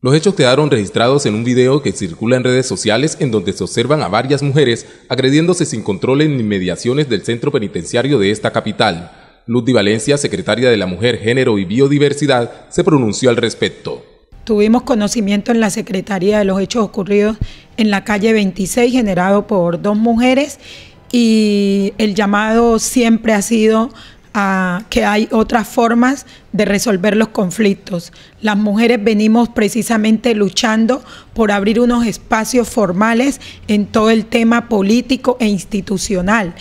Los hechos quedaron registrados en un video que circula en redes sociales en donde se observan a varias mujeres agrediéndose sin control en inmediaciones del centro penitenciario de esta capital. Luz de Valencia, secretaria de la Mujer, Género y Biodiversidad, se pronunció al respecto. Tuvimos conocimiento en la Secretaría de los hechos ocurridos en la calle 26 generado por dos mujeres y el llamado siempre ha sido que hay otras formas de resolver los conflictos. Las mujeres venimos precisamente luchando por abrir unos espacios formales en todo el tema político e institucional.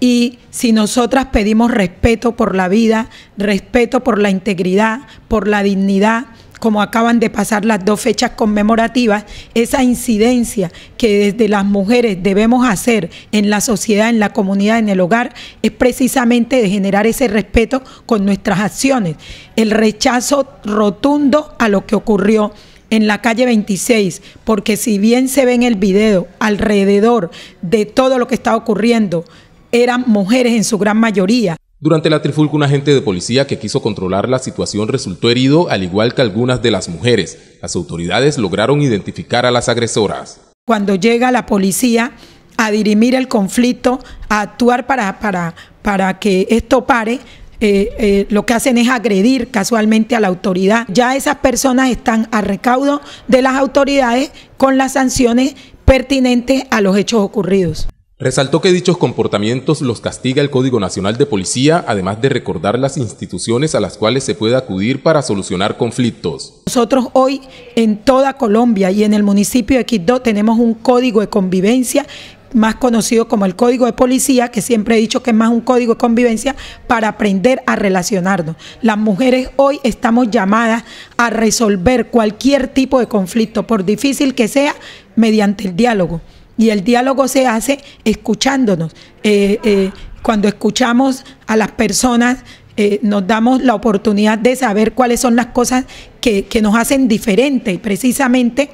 Y si nosotras pedimos respeto por la vida, respeto por la integridad, por la dignidad, como acaban de pasar las dos fechas conmemorativas, esa incidencia que desde las mujeres debemos hacer en la sociedad, en la comunidad, en el hogar, es precisamente de generar ese respeto con nuestras acciones, el rechazo rotundo a lo que ocurrió en la calle 26, porque si bien se ve en el video alrededor de todo lo que está ocurriendo, eran mujeres en su gran mayoría. Durante la trifulca, un agente de policía que quiso controlar la situación resultó herido, al igual que algunas de las mujeres. Las autoridades lograron identificar a las agresoras. Cuando llega la policía a dirimir el conflicto, a actuar para, para, para que esto pare, eh, eh, lo que hacen es agredir casualmente a la autoridad. Ya esas personas están a recaudo de las autoridades con las sanciones pertinentes a los hechos ocurridos. Resaltó que dichos comportamientos los castiga el Código Nacional de Policía, además de recordar las instituciones a las cuales se puede acudir para solucionar conflictos. Nosotros hoy en toda Colombia y en el municipio de Quito tenemos un código de convivencia más conocido como el código de policía, que siempre he dicho que es más un código de convivencia para aprender a relacionarnos. Las mujeres hoy estamos llamadas a resolver cualquier tipo de conflicto, por difícil que sea, mediante el diálogo. Y el diálogo se hace escuchándonos. Eh, eh, cuando escuchamos a las personas, eh, nos damos la oportunidad de saber cuáles son las cosas que, que nos hacen diferentes. Precisamente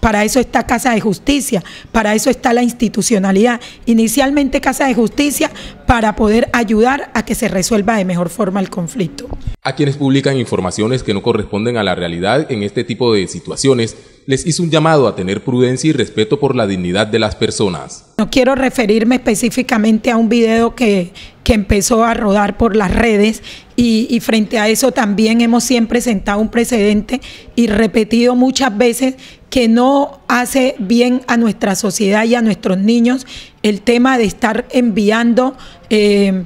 para eso está Casa de Justicia, para eso está la institucionalidad. Inicialmente Casa de Justicia para poder ayudar a que se resuelva de mejor forma el conflicto. A quienes publican informaciones que no corresponden a la realidad en este tipo de situaciones, les hizo un llamado a tener prudencia y respeto por la dignidad de las personas. No quiero referirme específicamente a un video que, empezó a rodar por las redes y, frente a eso también hemos siempre sentado un precedente y repetido muchas veces que no hace bien a nuestra sociedad y a nuestros niños el tema de estar enviando eh,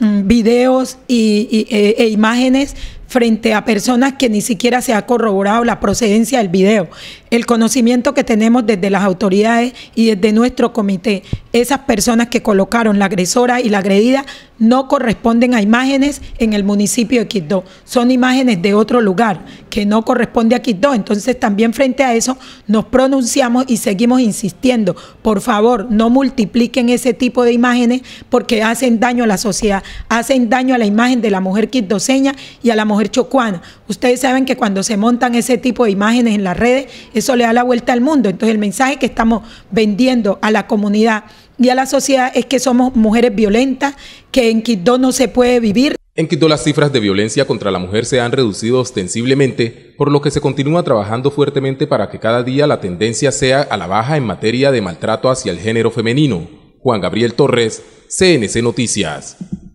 mm, videos y, eh, e imágenes frente a personas que ni siquiera se ha corroborado la procedencia del video el conocimiento que tenemos desde las autoridades y desde nuestro comité, esas personas que colocaron la agresora y la agredida no corresponden a imágenes en el municipio de Quito, son imágenes de otro lugar que no corresponde a Quito. Entonces también frente a eso nos pronunciamos y seguimos insistiendo, por favor, no multipliquen ese tipo de imágenes porque hacen daño a la sociedad, hacen daño a la imagen de la mujer quitoseña y a la mujer chocuana. Ustedes saben que cuando se montan ese tipo de imágenes en las redes, eso le da la vuelta al mundo. Entonces el mensaje que estamos vendiendo a la comunidad y a la sociedad es que somos mujeres violentas, que en Quito no se puede vivir. En Quito las cifras de violencia contra la mujer se han reducido ostensiblemente, por lo que se continúa trabajando fuertemente para que cada día la tendencia sea a la baja en materia de maltrato hacia el género femenino. Juan Gabriel Torres, CNC Noticias.